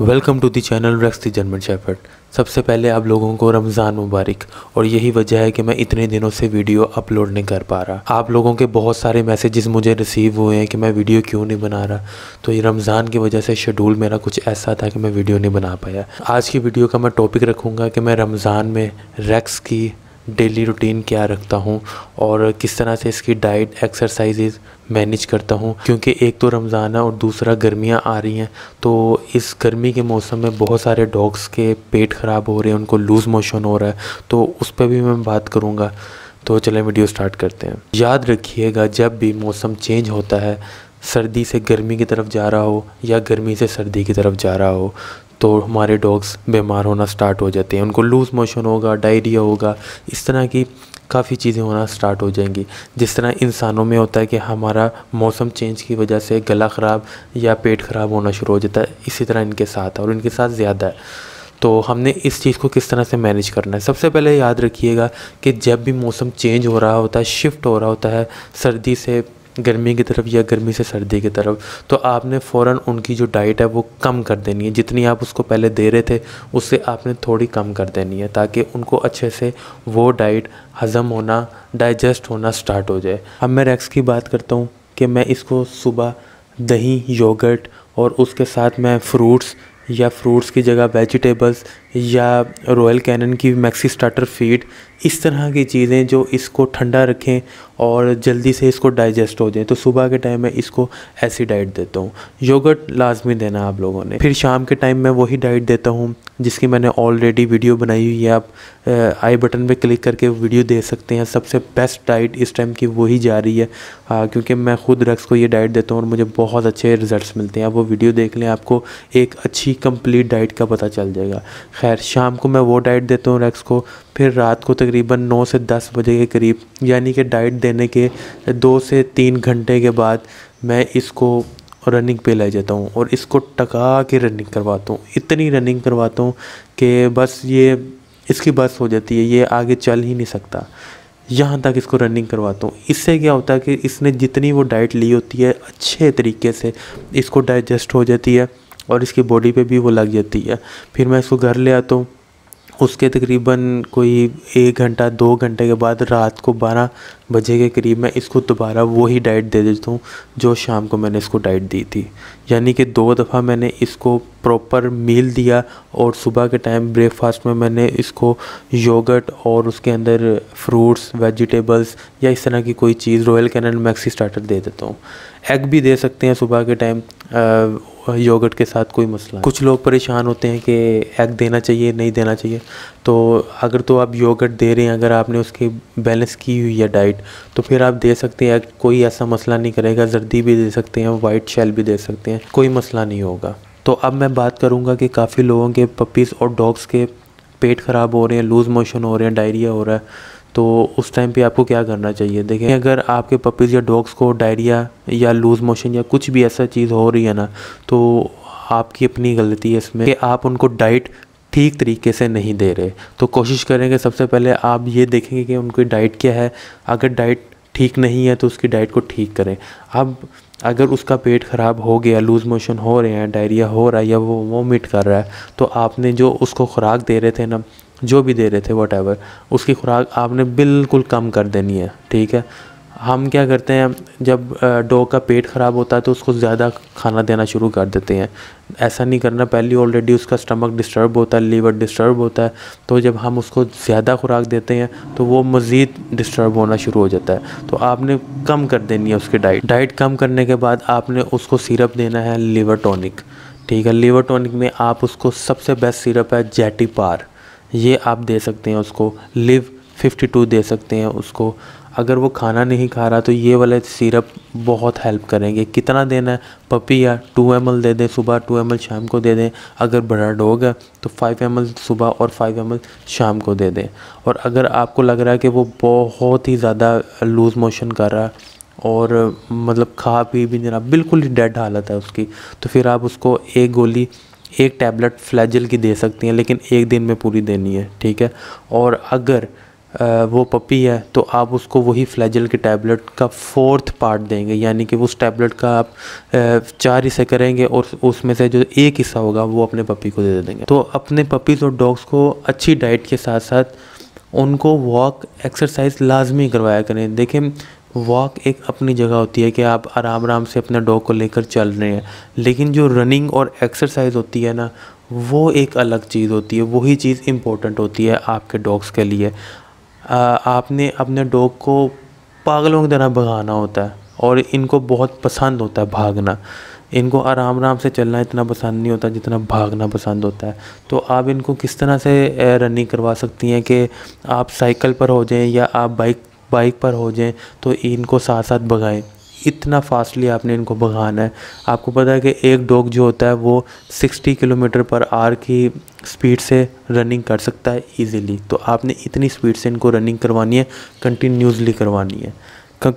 welcome to the channel रक्स the German shepherd सबसे पहले आप लोगों को रमज़ान मुबारक और यही वजह है कि मैं इतने दिनों से वीडियो अपलोड नहीं कर पा रहा आप लोगों के बहुत सारे मैसेजेस मुझे रिसीव हुए हैं कि मैं वीडियो क्यों नहीं बना रहा तो ये रमज़ान की वजह से शेड्यूल मेरा कुछ ऐसा था कि मैं वीडियो नहीं बना पाया आज की वीडियो का मैं टॉपिक रखूँगा कि मैं रमज़ान में रैक्स की डेली रूटीन क्या रखता हूँ और किस तरह से इसकी डाइट एक्सरसाइजेज मैनेज करता हूँ क्योंकि एक तो रमज़ान है और दूसरा गर्मियाँ आ रही हैं तो इस गर्मी के मौसम में बहुत सारे डॉग्स के पेट ख़राब हो रहे हैं उनको लूज़ मोशन हो रहा है तो उस पर भी मैं बात करूँगा तो चलें वीडियो स्टार्ट करते हैं याद रखिएगा जब भी मौसम चेंज होता है सर्दी से गर्मी की तरफ जा रहा हो या गर्मी से सर्दी की तरफ जा रहा हो तो हमारे डॉग्स बीमार होना स्टार्ट हो जाते हैं उनको लूज़ मोशन होगा डायरिया होगा इस तरह की काफ़ी चीज़ें होना स्टार्ट हो जाएंगी जिस तरह इंसानों में होता है कि हमारा मौसम चेंज की वजह से गला ख़राब या पेट ख़राब होना शुरू हो जाता है इसी तरह इनके साथ और इनके साथ ज़्यादा है तो हमने इस चीज़ को किस तरह से मैनेज करना है सबसे पहले याद रखिएगा कि जब भी मौसम चेंज हो रहा होता है शिफ्ट हो रहा होता है सर्दी से गर्मी की तरफ या गर्मी से सर्दी की तरफ तो आपने फ़ौर उनकी जो डाइट है वो कम कर देनी है जितनी आप उसको पहले दे रहे थे उससे आपने थोड़ी कम कर देनी है ताकि उनको अच्छे से वो डाइट हज़म होना डाइजेस्ट होना स्टार्ट हो जाए अब मैं रेक्स की बात करता हूँ कि मैं इसको सुबह दही योगर्ट और उसके साथ मैं फ्रूट्स या फ्रूट्स की जगह वेजिटेबल्स या रॉयल कैनन की मैक्सी स्टार्टर फीड इस तरह की चीज़ें जो इसको ठंडा रखें और जल्दी से इसको डाइजेस्ट हो जाए तो सुबह के टाइम मैं इसको ऐसी डाइट देता हूँ योगर्ट लाजमी देना आप लोगों ने फिर शाम के टाइम मैं वही डाइट देता हूँ जिसकी मैंने ऑलरेडी वीडियो बनाई हुई है आप आई बटन पे क्लिक करके वीडियो दे सकते हैं सबसे बेस्ट डाइट इस टाइम की वही जा रही है आ, क्योंकि मैं ख़ुद रक्स को ये डाइट देता हूँ और मुझे बहुत अच्छे रिजल्ट मिलते हैं आप वो वीडियो देख लें आपको एक अच्छी कम्प्लीट डाइट का पता चल जाएगा खैर शाम को मैं वो डाइट देता हूँ रेक्स को फिर रात को तकरीबन नौ से दस बजे के करीब यानी कि डाइट देने के दो से तीन घंटे के बाद मैं इसको रनिंग पे ले जाता हूँ और इसको टका के रनिंग करवाता हूँ इतनी रनिंग करवाता हूँ कि बस ये इसकी बस हो जाती है ये आगे चल ही नहीं सकता यहाँ तक इसको रनिंग करवाता हूँ इससे क्या होता है कि इसने जितनी वो डाइट ली होती है अच्छे तरीके से इसको डाइजेस्ट हो जाती है और इसकी बॉडी पे भी वो लग जाती है फिर मैं इसको घर ले आता हूँ उसके तकरीबन कोई एक घंटा दो घंटे के बाद रात को बारह बजे के करीब मैं इसको दोबारा वही डाइट दे देता हूँ जो शाम को मैंने इसको डाइट दी थी यानी कि दो दफ़ा मैंने इसको प्रॉपर मील दिया और सुबह के टाइम ब्रेकफास्ट में मैंने इसको योगर्ट और उसके अंदर फ्रूट्स वेजिटेबल्स या इस तरह की कोई चीज़ रॉयल कैनल मैक्सी स्टार्टर दे देता हूँ एग भी दे सकते हैं सुबह के टाइम योगर्ट के साथ कोई मसला कुछ लोग परेशान होते हैं कि एग देना चाहिए नहीं देना चाहिए तो अगर तो आप योगर्ट दे रहे हैं अगर आपने उसकी बैलेंस की हुई है डाइट तो फिर आप दे सकते हैं एग कोई ऐसा मसला नहीं करेगा जर्दी भी दे सकते हैं वाइट शेल भी दे सकते हैं कोई मसला नहीं होगा तो अब मैं बात करूँगा कि काफ़ी लोगों के पपीज़ और डॉग्स के पेट ख़राब हो रहे हैं लूज़ मोशन हो रहे हैं डायरिया हो रहा है तो उस टाइम पे आपको क्या करना चाहिए देखें अगर आपके पपीज़ या डॉग्स को डायरिया या लूज़ मोशन या कुछ भी ऐसा चीज़ हो रही है ना तो आपकी अपनी गलती है इसमें कि आप उनको डाइट ठीक तरीके से नहीं दे रहे तो कोशिश करेंगे सबसे पहले आप ये देखेंगे कि उनकी डाइट क्या है अगर डाइट ठीक नहीं है तो उसकी डाइट को ठीक करें अब अगर उसका पेट ख़राब हो गया लूज़ मोशन हो रहे हैं डायरिया हो रहा है या वो वोमिट कर रहा है तो आपने जो उसको खुराक दे रहे थे ना जो भी दे रहे थे वट उसकी खुराक आपने बिल्कुल कम कर देनी है ठीक है हम क्या करते हैं जब डॉग का पेट ख़राब होता है तो उसको ज़्यादा खाना देना शुरू कर देते हैं ऐसा नहीं करना पहले ऑलरेडी उसका स्टमक डिस्टर्ब होता है लीवर डिस्टर्ब होता है तो जब हम उसको ज़्यादा खुराक देते हैं तो वो मज़ीद डिस्टर्ब होना शुरू हो जाता है तो आपने कम कर देनी है उसकी डाइट डाइट कम करने के बाद आपने उसको सिरप देना है लीवर टॉनिक ठीक है लीवर टॉनिक में आप उसको सबसे बेस्ट सिरप है जैटी पार ये आप दे सकते हैं उसको लिव 52 दे सकते हैं उसको अगर वो खाना नहीं खा रहा तो ये वाले सिरप बहुत हेल्प करेंगे कितना देना है पपी या टू एम दे दें सुबह टू एम शाम को दे दें अगर बड़ा डॉग है तो फाइव एम सुबह और फाइव एम शाम को दे दें और अगर आपको लग रहा है कि वो बहुत ही ज़्यादा लूज़ मोशन कर रहा है और मतलब खा पी भी नहीं रहा बिल्कुल ही डेड हालत है उसकी तो फिर आप उसको एक गोली एक टैबलेट फ्लैजल की दे सकती हैं लेकिन एक दिन में पूरी देनी है ठीक है और अगर वो पपी है तो आप उसको वही फ्लैजल की टैबलेट का फोर्थ पार्ट देंगे यानी कि उस टैबलेट का आप चार हिस्से करेंगे और उसमें से जो एक हिस्सा होगा वो अपने पपी को दे देंगे तो अपने पपीज़ और डॉग्स को अच्छी डाइट के साथ साथ उनको वॉक एक्सरसाइज लाजमी करवाया करें देखें वॉक एक अपनी जगह होती है कि आप आराम आराम से अपने डॉग को लेकर चल रहे हैं लेकिन जो रनिंग और एक्सरसाइज होती है ना वो एक अलग चीज़ होती है वही चीज़ इम्पोर्टेंट होती है आपके डॉग्स के लिए आ, आपने अपने डॉग को पागलों की तरह भगाना होता है और इनको बहुत पसंद होता है भागना इनको आराम आराम से चलना इतना पसंद नहीं होता जितना भागना पसंद होता है तो आप इनको किस तरह से रनिंग करवा सकती हैं कि आप साइकिल पर हो जाएं या आप बाइक बाइक पर हो जाएं तो इनको साथ साथ भगाएं इतना फास्टली आपने इनको भगाना है आपको पता है कि एक डॉग जो होता है वो 60 किलोमीटर पर आर की स्पीड से रनिंग कर सकता है इजीली तो आपने इतनी स्पीड से इनको रनिंग करवानी है कंटिन्यूसली करवानी है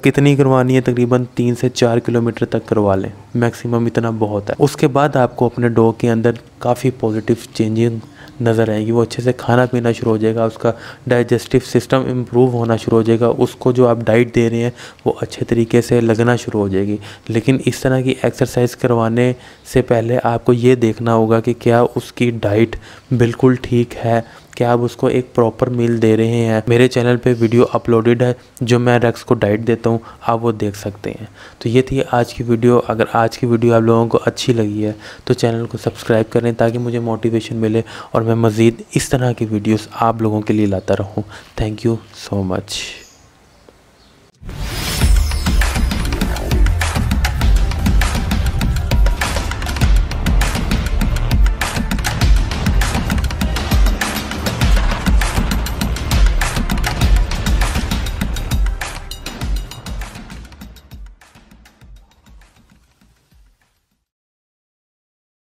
कितनी करवानी है तकरीबन तीन से चार किलोमीटर तक करवा लें मैक्सिमम इतना बहुत है उसके बाद आपको अपने डॉग के अंदर काफ़ी पॉजिटिव चेंजिंग नज़र आएगी वो अच्छे से खाना पीना शुरू हो जाएगा उसका डाइजेस्टिव सिस्टम इम्प्रूव होना शुरू हो जाएगा उसको जो आप डाइट दे रहे हैं वो अच्छे तरीके से लगना शुरू हो जाएगी लेकिन इस तरह की एक्सरसाइज करवाने से पहले आपको ये देखना होगा कि क्या उसकी डाइट बिल्कुल ठीक है क्या आप उसको एक प्रॉपर मील दे रहे हैं मेरे चैनल पे वीडियो अपलोडेड है जो मैं रक्स को डाइट देता हूँ आप वो देख सकते हैं तो ये थी आज की वीडियो अगर आज की वीडियो आप लोगों को अच्छी लगी है तो चैनल को सब्सक्राइब करें ताकि मुझे मोटिवेशन मिले और मैं मज़ीद इस तरह की वीडियोज़ आप लोगों के लिए लाता रहूँ थैंक यू सो मच